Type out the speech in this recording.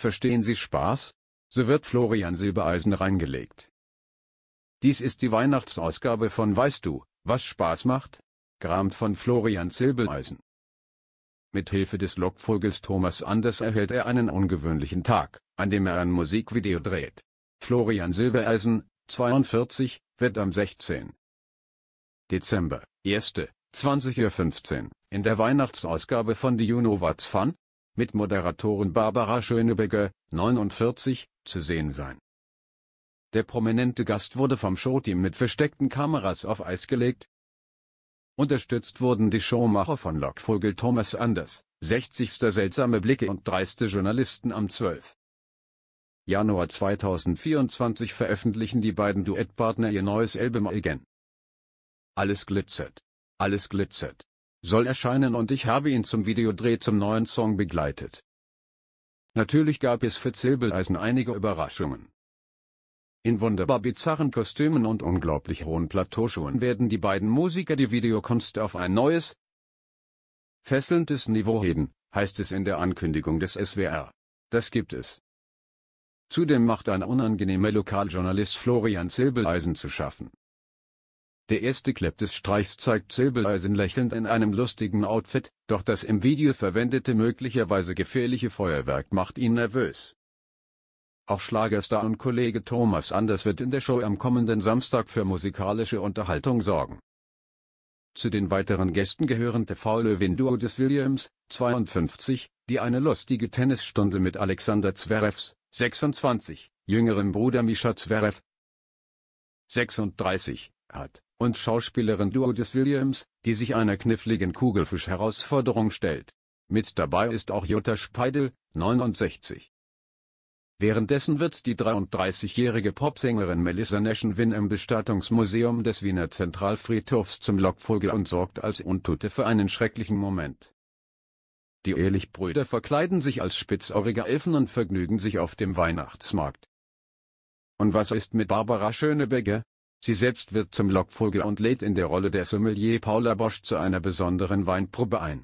Verstehen Sie Spaß? So wird Florian Silbereisen reingelegt. Dies ist die Weihnachtsausgabe von Weißt du, was Spaß macht? Gramt von Florian Silbereisen. Mit Hilfe des Lockvogels Thomas Anders erhält er einen ungewöhnlichen Tag, an dem er ein Musikvideo dreht. Florian Silbereisen, 42, wird am 16. Dezember, 1. 20.15 Uhr, in der Weihnachtsausgabe von Die Junowatz Fun, mit Moderatorin Barbara Schöneberger, 49, zu sehen sein. Der prominente Gast wurde vom Showteam mit versteckten Kameras auf Eis gelegt. Unterstützt wurden die Showmacher von Lockvogel Thomas Anders, 60. Seltsame Blicke und dreiste Journalisten am 12. Januar 2024 veröffentlichen die beiden Duettpartner ihr neues Album Again. Alles glitzert. Alles glitzert soll erscheinen und ich habe ihn zum Videodreh zum neuen Song begleitet. Natürlich gab es für Zilbeleisen einige Überraschungen. In wunderbar bizarren Kostümen und unglaublich hohen Plateauschuhen werden die beiden Musiker die Videokunst auf ein neues, fesselndes Niveau heben, heißt es in der Ankündigung des SWR. Das gibt es. Zudem macht ein unangenehmer Lokaljournalist Florian Zilbeleisen zu schaffen. Der erste Clip des Streichs zeigt Silbereisen lächelnd in einem lustigen Outfit, doch das im Video verwendete möglicherweise gefährliche Feuerwerk macht ihn nervös. Auch Schlagerstar und Kollege Thomas Anders wird in der Show am kommenden Samstag für musikalische Unterhaltung sorgen. Zu den weiteren Gästen gehören TV-Löwin-Duo des Williams, 52, die eine lustige Tennisstunde mit Alexander Zverevs, 26, jüngerem Bruder Mischa Zverev, 36, hat und Schauspielerin Duodis Williams, die sich einer kniffligen Kugelfisch-Herausforderung stellt. Mit dabei ist auch Jutta Speidel, 69. Währenddessen wird die 33-jährige Popsängerin Melissa Nash-Win im Bestattungsmuseum des Wiener Zentralfriedhofs zum Lockvogel und sorgt als Untote für einen schrecklichen Moment. Die Ehrlich-Brüder verkleiden sich als spitzohrige Elfen und vergnügen sich auf dem Weihnachtsmarkt. Und was ist mit Barbara Schöneberger, Sie selbst wird zum Lockvogel und lädt in der Rolle der Sommelier Paula Bosch zu einer besonderen Weinprobe ein